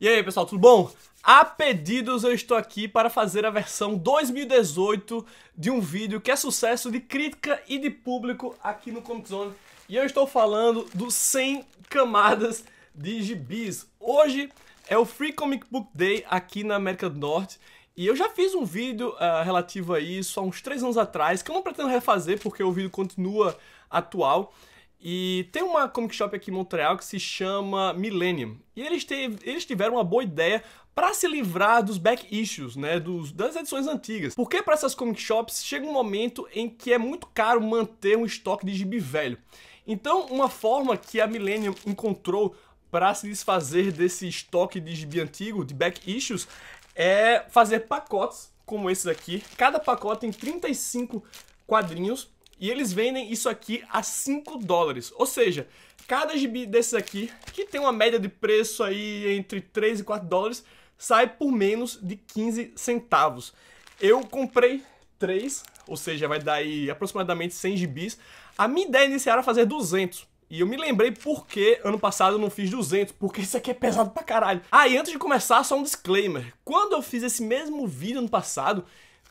E aí, pessoal, tudo bom? A pedidos eu estou aqui para fazer a versão 2018 de um vídeo que é sucesso de crítica e de público aqui no Comic Zone. E eu estou falando dos 100 camadas de gibis. Hoje é o Free Comic Book Day aqui na América do Norte. E eu já fiz um vídeo uh, relativo a isso há uns 3 anos atrás, que eu não pretendo refazer porque o vídeo continua atual. E tem uma comic shop aqui em Montreal que se chama Millennium. E eles, teve, eles tiveram uma boa ideia para se livrar dos back issues, né, dos, das edições antigas. Porque para essas comic shops chega um momento em que é muito caro manter um estoque de gibi velho. Então, uma forma que a Millennium encontrou para se desfazer desse estoque de gibi antigo, de back issues, é fazer pacotes como esses aqui. Cada pacote tem 35 quadrinhos e eles vendem isso aqui a 5 dólares. Ou seja, cada gibi desses aqui, que tem uma média de preço aí entre 3 e 4 dólares, sai por menos de 15 centavos. Eu comprei 3, ou seja, vai dar aí aproximadamente 100 gibis. A minha ideia inicial era fazer 200. E eu me lembrei porque ano passado eu não fiz 200, porque isso aqui é pesado pra caralho. Ah, e antes de começar, só um disclaimer. Quando eu fiz esse mesmo vídeo ano passado,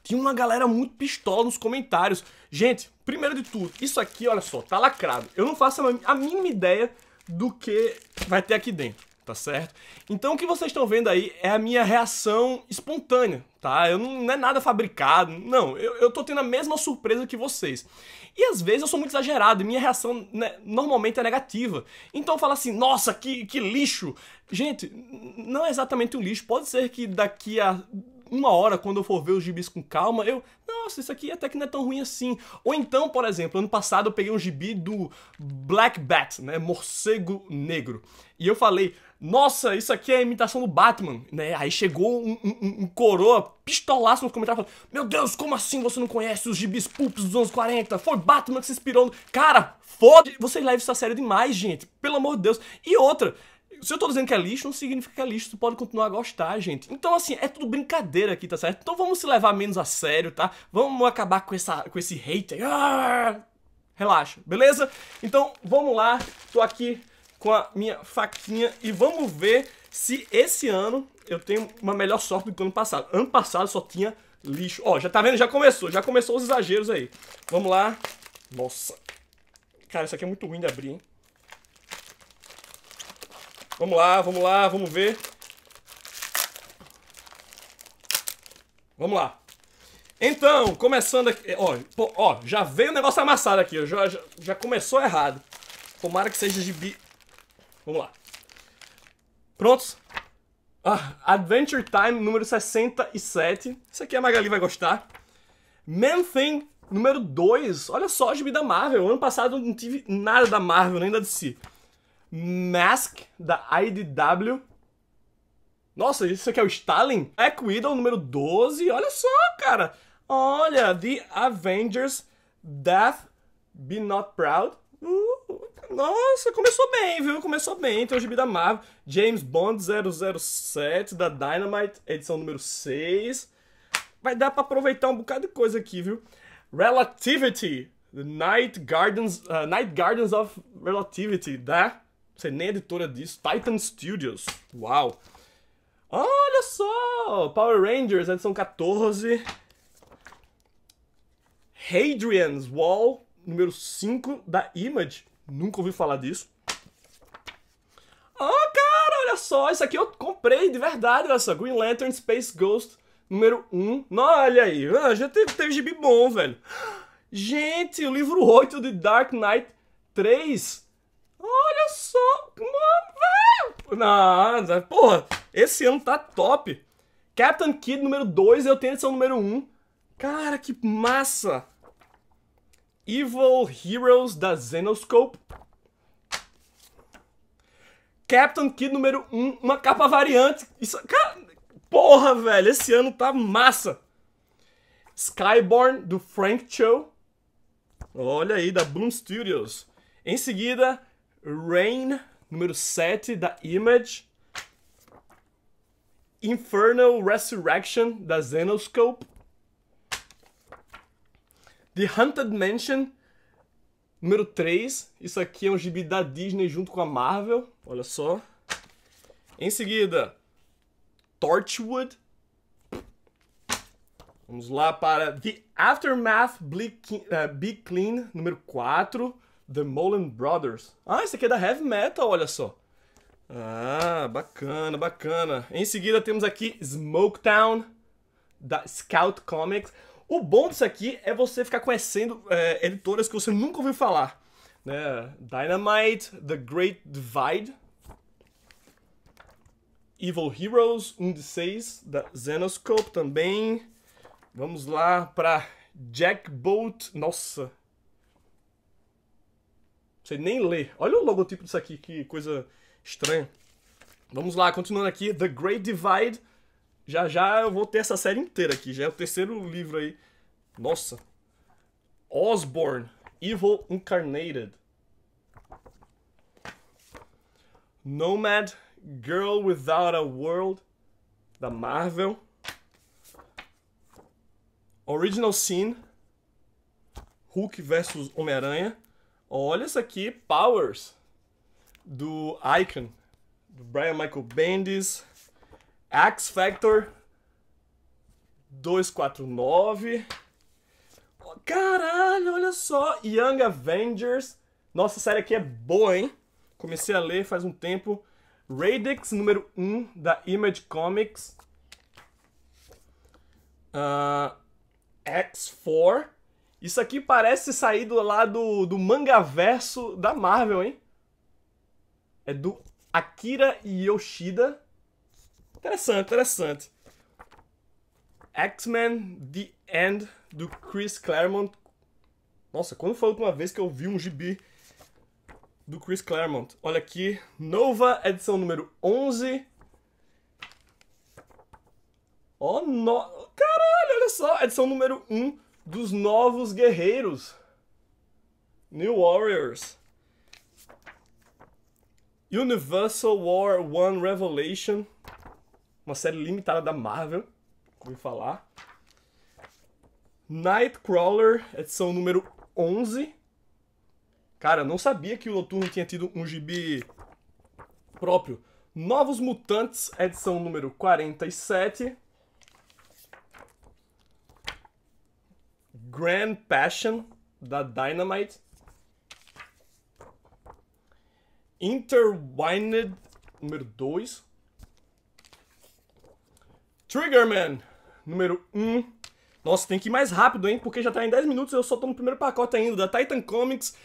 tinha uma galera muito pistola nos comentários. Gente, primeiro de tudo, isso aqui, olha só, tá lacrado. Eu não faço a mínima ideia do que vai ter aqui dentro, tá certo? Então o que vocês estão vendo aí é a minha reação espontânea, tá? Eu não, não é nada fabricado, não. Eu, eu tô tendo a mesma surpresa que vocês. E às vezes eu sou muito exagerado e minha reação né, normalmente é negativa. Então eu falo assim, nossa, que, que lixo! Gente, não é exatamente um lixo. Pode ser que daqui a uma hora, quando eu for ver os gibis com calma, eu. Nossa, isso aqui até que não é tão ruim assim. Ou então, por exemplo, ano passado eu peguei um gibi do Black Bat, né? Morcego Negro. E eu falei, nossa, isso aqui é a imitação do Batman, né? Aí chegou um, um, um coroa pistolaço nos comentários falando: Meu Deus, como assim você não conhece os gibis pulps dos anos 40? Foi Batman que se inspirou. No... Cara, foda! Vocês levam essa série demais, gente. Pelo amor de Deus. E outra. Se eu tô dizendo que é lixo, não significa que é lixo. Tu pode continuar a gostar, gente. Então, assim, é tudo brincadeira aqui, tá certo? Então vamos se levar menos a sério, tá? Vamos acabar com, essa, com esse hate aí. Ah! Relaxa, beleza? Então, vamos lá. Tô aqui com a minha faquinha e vamos ver se esse ano eu tenho uma melhor sorte do que ano passado. Ano passado só tinha lixo. Ó, já tá vendo? Já começou. Já começou os exageros aí. Vamos lá. Nossa. Cara, isso aqui é muito ruim de abrir, hein? Vamos lá, vamos lá, vamos ver. Vamos lá. Então, começando aqui. Ó, ó já veio o negócio amassado aqui. já, já, já começou errado. Tomara que seja de bi. Vamos lá. Prontos? Ah, Adventure Time número 67. Isso aqui a Magali vai gostar. Man Thing número 2. Olha só, gibi da Marvel. Ano passado não tive nada da Marvel, nem da DC. Mask, da IDW. Nossa, isso aqui é o Stalin? Black Widow, número 12. Olha só, cara. Olha, The Avengers, Death, Be Not Proud. Uh, nossa, começou bem, viu? Começou bem. Tem o gibi da Marvel. James Bond 007, da Dynamite, edição número 6. Vai dar pra aproveitar um bocado de coisa aqui, viu? Relativity, The Night Gardens, uh, Night Gardens of Relativity, da não sei nem a é editora disso. Titan Studios. Uau! Olha só! Power Rangers, edição 14. Hadrian's Wall, número 5 da Image. Nunca ouvi falar disso. Oh, cara, olha só! Isso aqui eu comprei de verdade, olha só. Green Lantern Space Ghost, número 1. Não Olha aí, ah, já teve, teve gibi bom, velho. Gente, o livro 8 de Dark Knight 3 só, mano, Não, Porra, esse ano tá top. Captain Kid número 2 eu tenho edição número 1. Um. Cara, que massa. Evil Heroes da Zenoscope. Captain Kid número 1, um, uma capa variante. Isso, cara, porra, velho, esse ano tá massa. Skyborn do Frank Cho. Olha aí, da Bloom Studios. Em seguida, Rain, número 7, da Image. Infernal Resurrection, da Zenoscope. The Haunted Mansion, número 3. Isso aqui é um gibi da Disney junto com a Marvel. Olha só. Em seguida, Torchwood. Vamos lá para The Aftermath Be Clean, eh, número 4. The Mullen Brothers. Ah, esse aqui é da Heavy Metal, olha só. Ah, bacana, bacana. Em seguida temos aqui Smoketown, da Scout Comics. O bom disso aqui é você ficar conhecendo é, editoras que você nunca ouviu falar. Né? Dynamite, The Great Divide, Evil Heroes 1 de 6, da Zenoscope também. Vamos lá para Jack Bolt. Nossa, sei nem ler. Olha o logotipo disso aqui, que coisa estranha. Vamos lá, continuando aqui, The Great Divide. Já já eu vou ter essa série inteira aqui, já é o terceiro livro aí. Nossa. Osborne, Evil Incarnated. Nomad, Girl Without a World, da Marvel. Original Sin, Hulk versus Homem-Aranha. Olha isso aqui, Powers, do Icon, do Brian Michael Bendis, Axe Factor 249. Caralho, olha só, Young Avengers. Nossa, série aqui é boa, hein? Comecei a ler faz um tempo. Radix número 1 da Image Comics. Uh, ah, X4 isso aqui parece sair do lado do mangaverso da Marvel, hein? É do Akira Yoshida. Interessante, interessante. X-Men The End, do Chris Claremont. Nossa, quando foi a última vez que eu vi um gibi do Chris Claremont? Olha aqui, Nova, edição número 11. Oh, no... Caralho, olha só, edição número 1 dos novos guerreiros. New Warriors. Universal War One Revelation. Uma série limitada da Marvel. Ouvi falar. Nightcrawler, edição número 11. Cara, não sabia que o Noturno tinha tido um gibi próprio. Novos Mutantes, edição número 47. Grand Passion da Dynamite. Interwined número 2. Triggerman número 1. Um. Nossa, tem que ir mais rápido, hein? Porque já tá em 10 minutos eu só tô no primeiro pacote ainda. Da Titan Comics,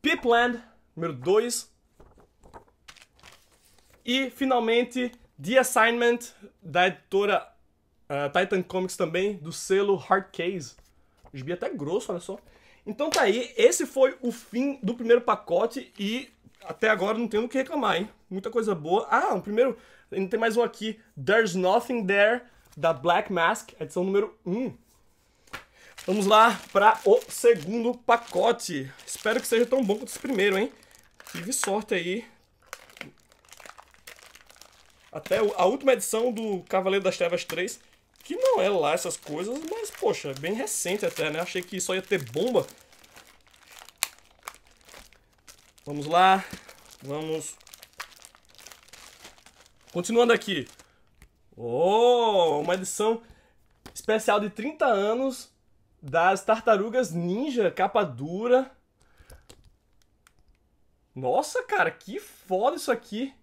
Pipland número 2. E, finalmente, The Assignment, da editora uh, Titan Comics também, do selo Hard Case. Gibi é até grosso, olha só. Então tá aí, esse foi o fim do primeiro pacote e até agora não tenho o que reclamar, hein? Muita coisa boa. Ah, o primeiro, ainda tem mais um aqui, There's Nothing There, da Black Mask, edição número 1. Vamos lá para o segundo pacote. Espero que seja tão bom quanto esse primeiro, hein? Tive sorte aí. Até a última edição do Cavaleiro das Trevas 3 que não é lá essas coisas, mas poxa, é bem recente até, né? Achei que só ia ter bomba. Vamos lá. Vamos. Continuando aqui. Oh, uma edição especial de 30 anos das Tartarugas Ninja, capa dura. Nossa, cara, que foda isso aqui.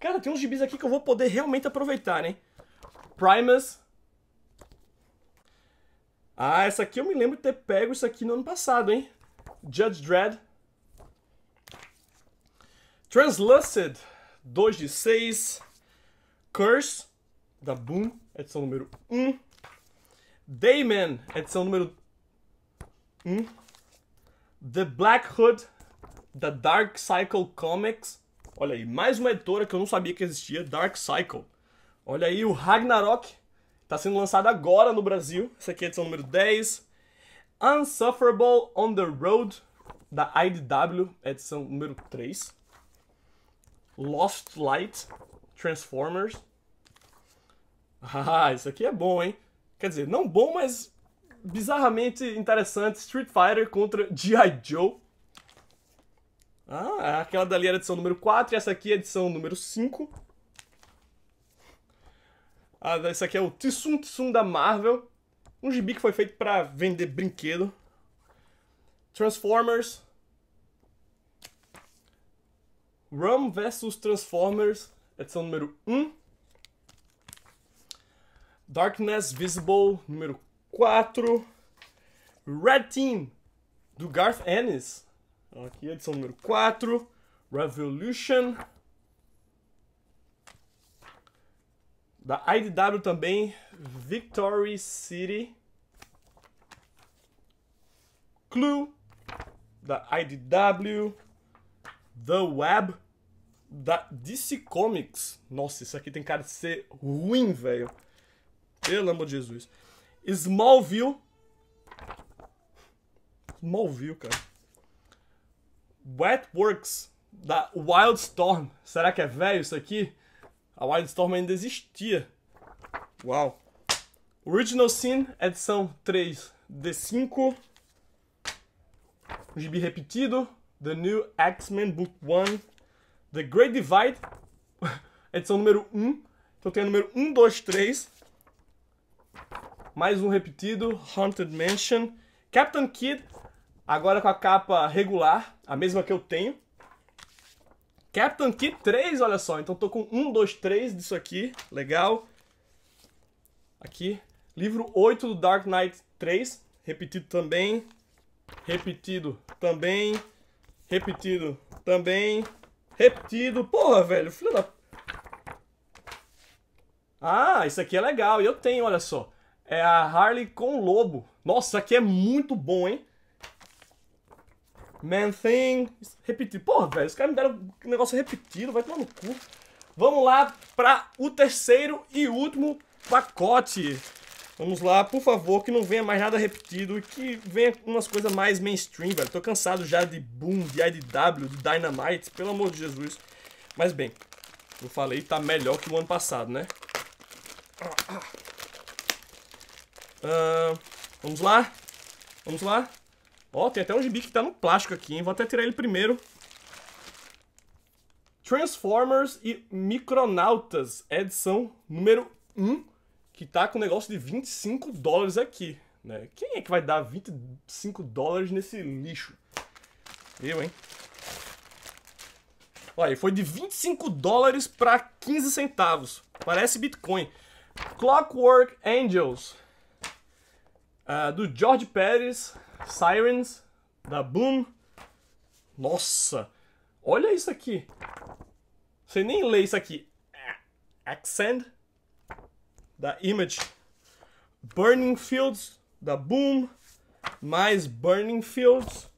Cara, tem uns gibis aqui que eu vou poder realmente aproveitar, né? Primus, ah, essa aqui eu me lembro de ter pego isso aqui no ano passado, hein? Judge Dredd. Translucid, 2 de 6. Curse, da Boom, edição número 1. Dayman, edição número 1. The Black Hood, da Dark Cycle Comics. Olha aí, mais uma editora que eu não sabia que existia, Dark Cycle. Olha aí o Ragnarok, Tá sendo lançado agora no Brasil. Essa aqui é a edição número 10. Unsufferable on the Road, da IDW, é edição número 3. Lost Light, Transformers. Ah, isso aqui é bom, hein? Quer dizer, não bom, mas bizarramente interessante. Street Fighter contra G.I. Joe. Ah, aquela dali era a edição número 4 e essa aqui é a edição número 5. Ah, esse aqui é o Tsum Tsum da Marvel. Um gibi que foi feito para vender brinquedo. Transformers. Rum vs Transformers, edição número 1. Darkness Visible, número 4. Red Team, do Garth Ennis. Aqui, edição número 4. Revolution. Da IDW também, Victory City. Clue, da IDW. The Web, da DC Comics. Nossa, isso aqui tem cara de ser ruim, velho. Pelo amor de Jesus. Smallville. Smallville, cara. Wetworks, da Wildstorm. Será que é velho isso aqui? A Wildstorm ainda existia. Uau! Original Sin, edição 3, D5. Um gibi repetido. The New X-Men Book 1. The Great Divide, edição número 1. Então tem o número 1, 2, 3. Mais um repetido. Haunted Mansion. Captain Kid, agora com a capa regular, a mesma que eu tenho. Captain Key 3, olha só. Então tô com 1, 2, 3 disso aqui. Legal. Aqui. Livro 8 do Dark Knight 3. Repetido também. Repetido também. Repetido também. Repetido. Porra, velho. Filho da... Ah, isso aqui é legal. E eu tenho, olha só. É a Harley com o Lobo. Nossa, isso aqui é muito bom, hein? Man Thing. Repetido. Porra, velho, os caras me deram um negócio repetido, vai tomar no cu. Vamos lá para o terceiro e último pacote. Vamos lá, por favor, que não venha mais nada repetido e que venha umas coisas mais mainstream, velho. Tô cansado já de Boom, de IDW, de Dynamite, pelo amor de Jesus. Mas bem, eu falei, tá melhor que o ano passado, né? Uh, vamos lá? Vamos lá? Ó, oh, tem até um gibi que tá no plástico aqui, hein? Vou até tirar ele primeiro. Transformers e Micronautas, edição número 1, que tá com negócio de 25 dólares aqui, né? Quem é que vai dar 25 dólares nesse lixo? Eu, hein? Olha, foi de 25 dólares para 15 centavos. Parece Bitcoin. Clockwork Angels, Uh, do George Pérez, Sirens, da Boom. Nossa! Olha isso aqui! Você nem lê isso aqui. Accent, da Image. Burning Fields, da Boom. Mais Burning Fields.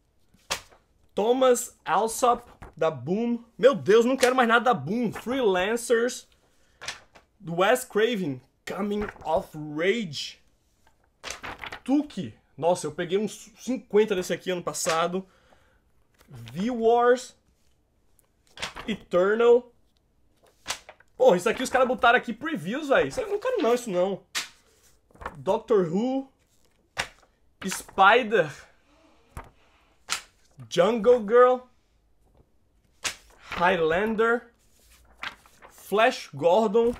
Thomas Alsop, da Boom. Meu Deus, não quero mais nada da Boom. Freelancers, do Wes Craven. Coming of Rage Tuque. Nossa, eu peguei uns 50 desse aqui ano passado. V-Wars. Eternal. Porra, isso aqui os caras botaram aqui previews, velho. Isso eu não quero não, isso não. Doctor Who. Spider. Jungle Girl. Highlander. Flash Gordon.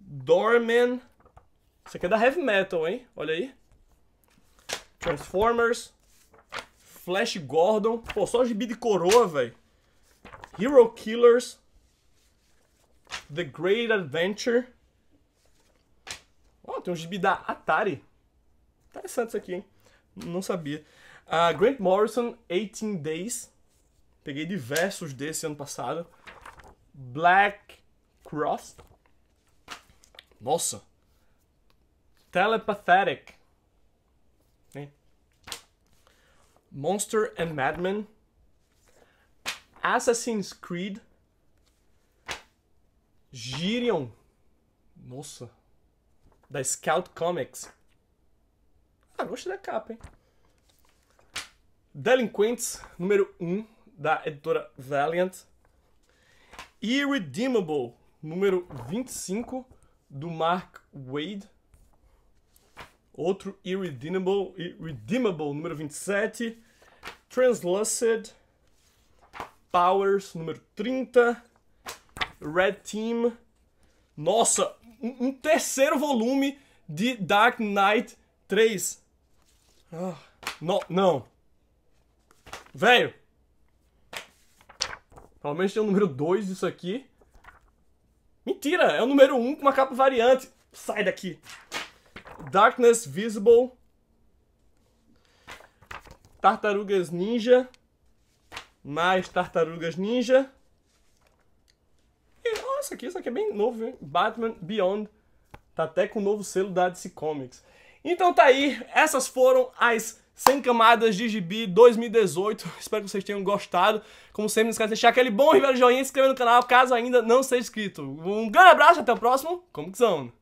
Doorman. Isso aqui é da Heavy Metal, hein? Olha aí. Transformers. Flash Gordon. Pô, só gibi de coroa, velho. Hero Killers. The Great Adventure. Ó, oh, tem um gibi da Atari. Interessante isso aqui, hein? Não sabia. Uh, Grant Morrison, 18 Days. Peguei diversos desse ano passado. Black Cross. Nossa, Telepathetic. Né? Monster and Madman. Assassin's Creed. Girion. Nossa. Da Scout Comics. Ah, gostei da capa, hein? Delinquentes, número 1, um, da editora Valiant. Irredeemable, número 25, do Mark Wade. Outro Irredeemable, Irredeemable número 27. Translucid. Powers, número 30. Red Team. Nossa, um, um terceiro volume de Dark Knight 3. Ah, no, não. Velho. Provavelmente tem o número 2 disso aqui. Mentira, é o número 1 um com uma capa variante. Sai daqui. Darkness Visible, Tartarugas Ninja, mais Tartarugas Ninja. E, nossa, aqui, isso aqui é bem novo, hein? Batman Beyond. Tá até com o novo selo da DC Comics. Então tá aí, essas foram as 100 camadas de gibi 2018. Espero que vocês tenham gostado. Como sempre, não esquece de deixar aquele bom e velho joinha, se inscrever no canal caso ainda não seja inscrito. Um grande abraço, até o próximo Comic Zone.